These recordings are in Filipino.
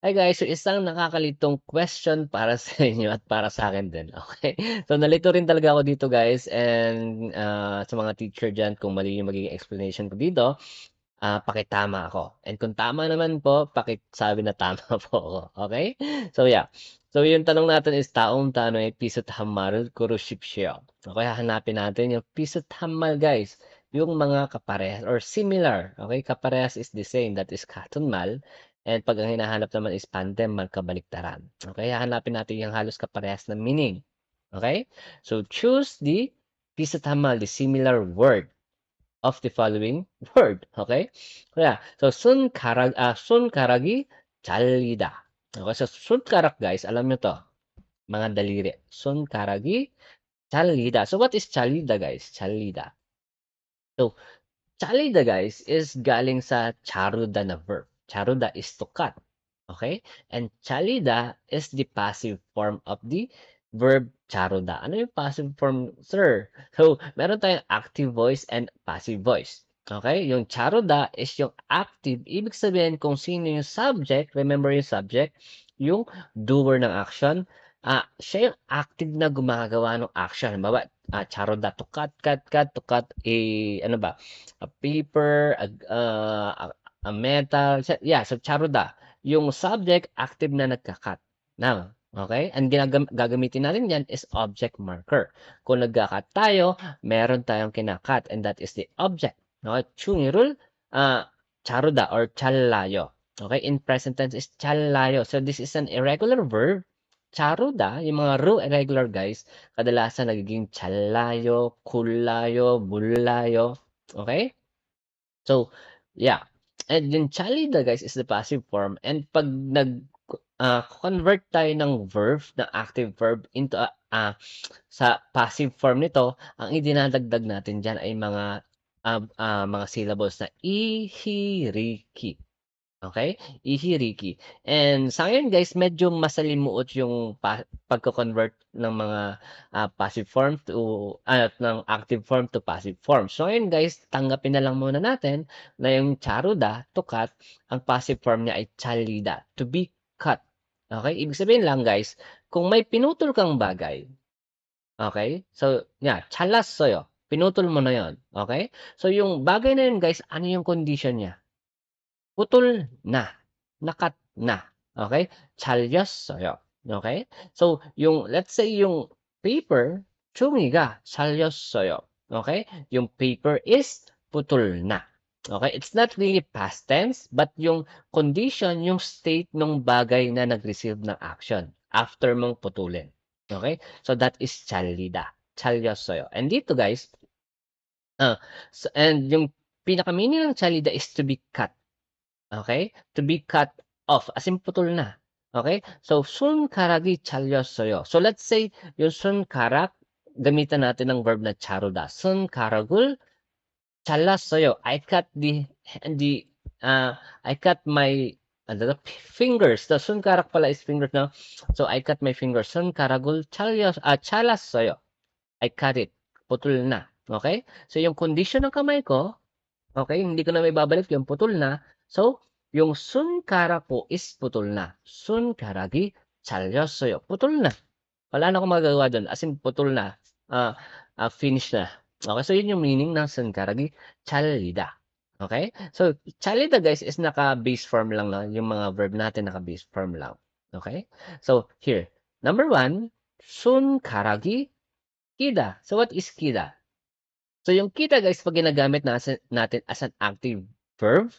Hi guys, so isang nakakalitong question para sa inyo at para sa akin din, okay? So nalito rin talaga ako dito guys and uh, sa mga teacher dyan, kung mali yung magiging explanation ko dito, uh, pakitama ako. And kung tama naman po, pakisabi na tama po ako, okay? So yeah, so yung tanong natin is taong tano ay pisot hamal kurushipsyo. Okay, hahanapin natin yung pisot hamal guys yung mga kaparehas or similar, okay? Kaparehas is the same, that is katunmal, And pag ang hinahanap naman is pandem, magkabaliktaran. Okay, hanapin natin yung halos kaparehas na meaning. Okay? So choose the pisatamal, the similar word of the following word. Okay? Kaya, so sun karag uh, sun karagi chalida. Okay, so sun karak guys, alam niyo to. Mga daliri. Sun karagi chalida. So what is chalida guys? Chalida. So chalida guys is galing sa charuda na verb. Charuda is to cut. Okay? And chalida is the passive form of the verb charuda. Ano yung passive form, sir? So, meron tayong active voice and passive voice. Okay? Yung charuda is yung active. Ibig sabihin kung sino yung subject, remember yung subject, yung doer ng action, uh, siya yung active na gumagawa ng action. Halimbawa, uh, charuda to cut, cut, cut, to cut a, ano ba, a paper, a, uh, a metal, yeah, sa charuda, yung subject active na nagkakat. Now, okay? Ang ginagam- gagamitin natin yan is object marker. Kung nagkakat tayo, meron tayong kinakat and that is the object. Okay? rule, uh, ah, charuda or chalayo. Okay? In present tense is chalayo. So this is an irregular verb charuda, yung mga ru irregular guys, kadalasan nagiging chalayo, kulayo, bulayo. Okay? So, yeah. And then chalida guys is the passive form. And pag nag uh, convert tayo ng verb, ng active verb into uh, uh, sa passive form nito, ang idinadagdag natin diyan ay mga uh, uh, mga syllables na ihiriki. Okay? Easy Ricky. And sa ngayon guys, medyo masalimuot yung pa- pagko-convert ng mga uh, passive form to ano, uh, ng active form to passive form. So ngayon guys, tanggapin na lang muna natin na yung charuda to cut, ang passive form niya ay chalida to be cut. Okay? Ibig sabihin lang guys, kung may pinutol kang bagay, okay? So, yeah, chalas sa'yo. Pinutol mo na yon Okay? So, yung bagay na yun, guys, ano yung condition niya? putol na, nakat na. Okay? 잘렸어요. Okay? So, yung, let's say yung paper, 종이가 잘렸어요. Okay? Yung paper is putol na. Okay? It's not really past tense, but yung condition, yung state ng bagay na nag-receive ng action after mong putulin. Okay? So, that is 잘리다. 잘렸어요. And dito, guys, uh, ah, so, and yung pinaka-meaning ng chalida is to be cut Okay? To be cut off. As in putol na. Okay? So, sun karagi So, let's say, yung sun karak, gamitan natin ng verb na charuda. Sun karagul I cut the, the, uh, I cut my ano, fingers. The sun pala is fingers na. So, I cut my fingers. Sun karagul uh, I cut it. Putol na. Okay? So, yung condition ng kamay ko, okay, hindi ko na may babalik yung putol na. So, yung sunkara po is putol na. Sunkaragi 잘렸어요. Putol na. Wala na akong magagawa doon. As in, putol na. Uh, uh, finish na. Okay, so yun yung meaning ng sunkaragi 잘리다. Okay? So, chalida guys is naka-base form lang lang. Yung mga verb natin naka-base form lang. Okay? So, here. Number one, sun karagi kida. So, what is kida? So, yung kita guys, pag ginagamit natin as an active verb,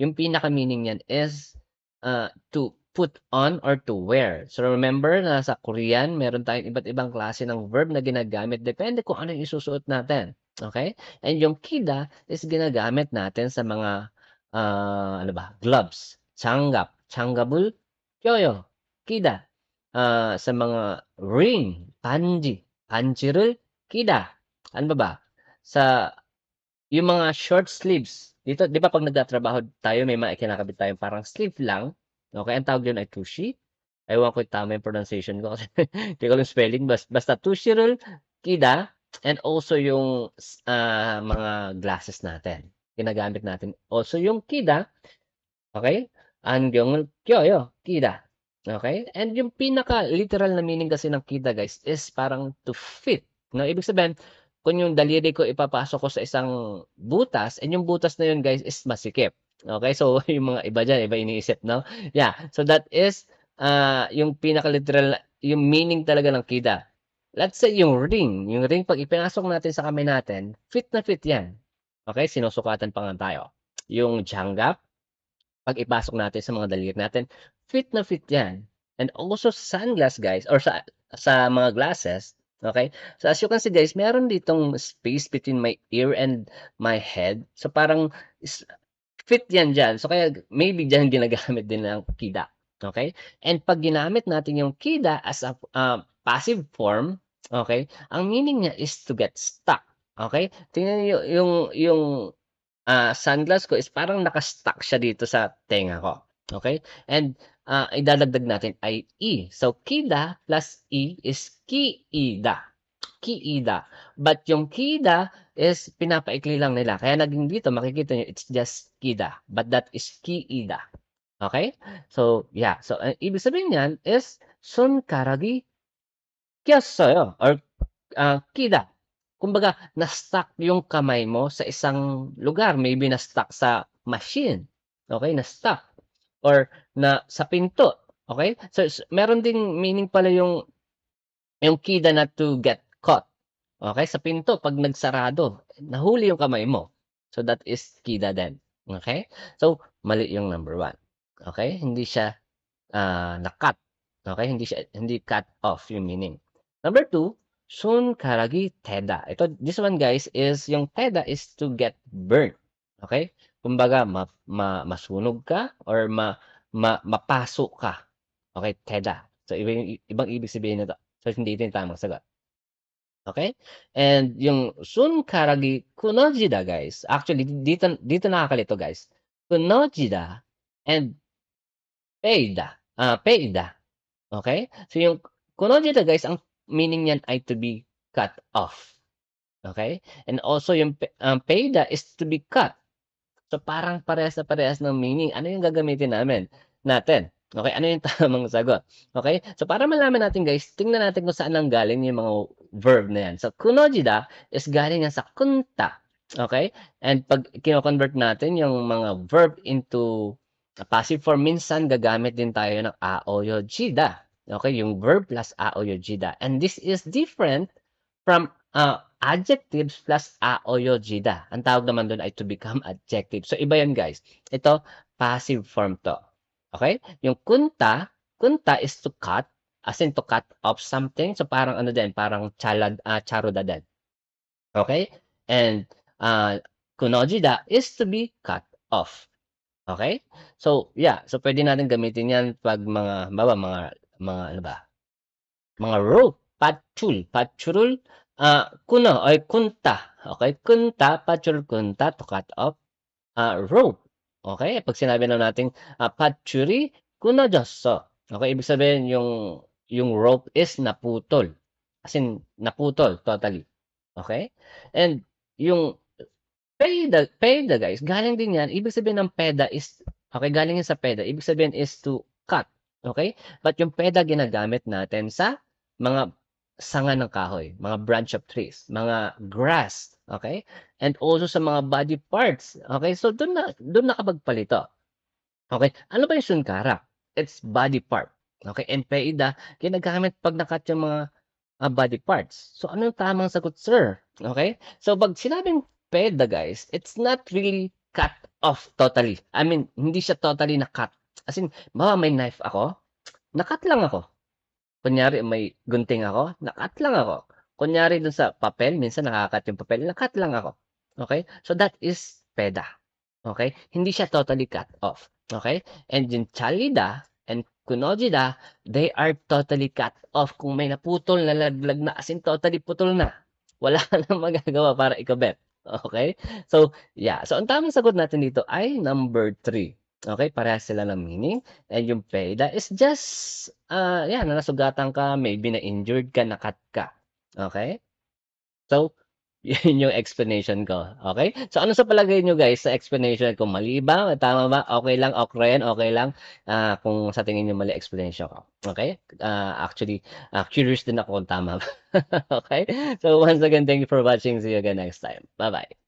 yung pinaka-meaning niyan is uh, to put on or to wear. So remember na sa Korean, meron tayong iba't ibang klase ng verb na ginagamit depende kung ano yung isusuot natin. Okay? And yung kida is ginagamit natin sa mga uh, ano ba? gloves, changgap, changgabul, kyoyo, kida. Uh, sa mga ring, panji, panjirul, kida. Ano ba ba? Sa yung mga short sleeves, dito, di ba pag nagtatrabaho tayo, may mga kinakabit tayong parang sleeve lang. Okay, ang tawag yun ay tushi. Ewan ko yung tama yung pronunciation ko kasi hindi ko yung spelling. Basta, basta tushi rule, kida, and also yung uh, mga glasses natin. Ginagamit natin. Also yung kida, okay? Ang yung kyoyo, kida. Okay? And yung pinaka-literal na meaning kasi ng kida, guys, is parang to fit. No, ibig sabihin, kung yung daliri ko ipapasok ko sa isang butas, and eh, yung butas na yun guys is masikip. Okay, so yung mga iba dyan, iba iniisip, no? Yeah, so that is uh, yung pinaka-literal, yung meaning talaga ng kida. Let's say yung ring, yung ring pag ipinasok natin sa kamay natin, fit na fit yan. Okay, sinusukatan pa nga tayo. Yung janggap, pag ipasok natin sa mga daliri natin, fit na fit yan. And also sunglass guys, or sa, sa mga glasses, Okay? So as you can see guys, meron ditong space between my ear and my head. So parang fit yan dyan. So kaya maybe dyan ginagamit din ng kida. Okay? And pag ginamit natin yung kida as a uh, passive form, okay, ang meaning niya is to get stuck. Okay? Tingnan niyo yung, yung uh, sunglass ko is parang nakastuck siya dito sa tenga ko. Okay? And uh, idadagdag natin ay E. So, kida plus E is kiida. Kiida. But yung kida is pinapaikli lang nila. Kaya naging dito, makikita nyo, it's just kida. But that is kiida. Okay? So, yeah. So, ang ibig sabihin niyan is sun karagi kyasoyo or uh, kida. Kumbaga, na-stuck yung kamay mo sa isang lugar. Maybe na-stuck sa machine. Okay? Na-stuck or na sa pinto. Okay? So, meron ding meaning pala yung yung key na to get caught. Okay? Sa pinto, pag nagsarado, nahuli yung kamay mo. So, that is kida then. Okay? So, mali yung number one. Okay? Hindi siya uh, ah, nakat. Okay? Hindi siya, hindi cut off yung meaning. Number two, Shun Karagi Teda. Ito, this one guys is, yung Teda is to get burnt. Okay? kumbaga ma, ma, masunog ka or ma, ma, mapasok ka. Okay, teda. So, iba, ibang ibig sabihin nito. So, hindi ito yung tamang sagot. Okay? And yung sun karagi kunojida, guys. Actually, dito, dito nakakalito, guys. Kunojida and peida. Uh, peida. Okay? So, yung kunojida, guys, ang meaning niyan ay to be cut off. Okay? And also, yung um, peida is to be cut. So parang parehas na parehas ng meaning. Ano yung gagamitin namin? Natin. Okay, ano yung tamang sagot? Okay? So para malaman natin guys, tingnan natin kung saan ang galing yung mga verb na yan. So kunojida is galing yan sa kunta. Okay? And pag kino-convert natin yung mga verb into passive form, minsan gagamit din tayo ng aoyo jida. Okay? Yung verb plus aoyo jida. And this is different from uh, adjectives plus a o yojida. Ang tawag naman doon ay to become adjective. So, iba yan guys. Ito, passive form to. Okay? Yung kunta, kunta is to cut, as in to cut off something. So, parang ano din, parang chalad, uh, charuda Okay? And, uh, ah, kunojida is to be cut off. Okay? So, yeah. So, pwede natin gamitin yan pag mga, baba, mga, mga, ano ba? Mga rope, patchul, patchul, Uh, kuno ay kunta. Okay? Kunta, patchul kunta to cut off uh, rope. Okay? Pag sinabi na natin uh, patchuri, kuno josso. Okay? Ibig sabihin yung yung rope is naputol. As in, naputol totally. Okay? And yung peda, peda guys, galing din yan. Ibig sabihin ng peda is, okay, galing yan sa peda. Ibig sabihin is to cut. Okay? But yung peda ginagamit natin sa mga sanga ng kahoy, mga branch of trees, mga grass, okay? And also sa mga body parts, okay? So doon na doon nakapagpalito. Okay? Ano ba 'yung sunkara? It's body part. Okay? And paida, ginagamit pag nakat yung mga uh, body parts. So ano 'yung tamang sagot, sir? Okay? So pag sinabing peda, guys, it's not really cut off totally. I mean, hindi siya totally na cut. As in, bawa may knife ako, nakat lang ako. Kunyari may gunting ako, nakat lang ako. Kunyari dun sa papel, minsan nakakat yung papel, nakat lang ako. Okay? So that is peda. Okay? Hindi siya totally cut off. Okay? And yung chalida and kunojida, they are totally cut off. Kung may naputol, nalaglag na, as in totally putol na. Wala na magagawa para ikabet. Okay? So, yeah. So, ang tamang sagot natin dito ay number 3. Okay, parehas sila ng meaning. And yung paida is just, uh, yan, nasugatan ka, maybe na-injured ka, nakat ka. Okay? So, yun yung explanation ko. Okay? So, ano sa palagay nyo guys sa explanation ko? Mali ba? Tama ba? Okay lang? Okay yan? Okay lang? Uh, kung sa tingin nyo mali explanation ko. Okay? Uh, actually, uh, curious din ako kung tama ba. okay? So, once again, thank you for watching. See you again next time. Bye-bye.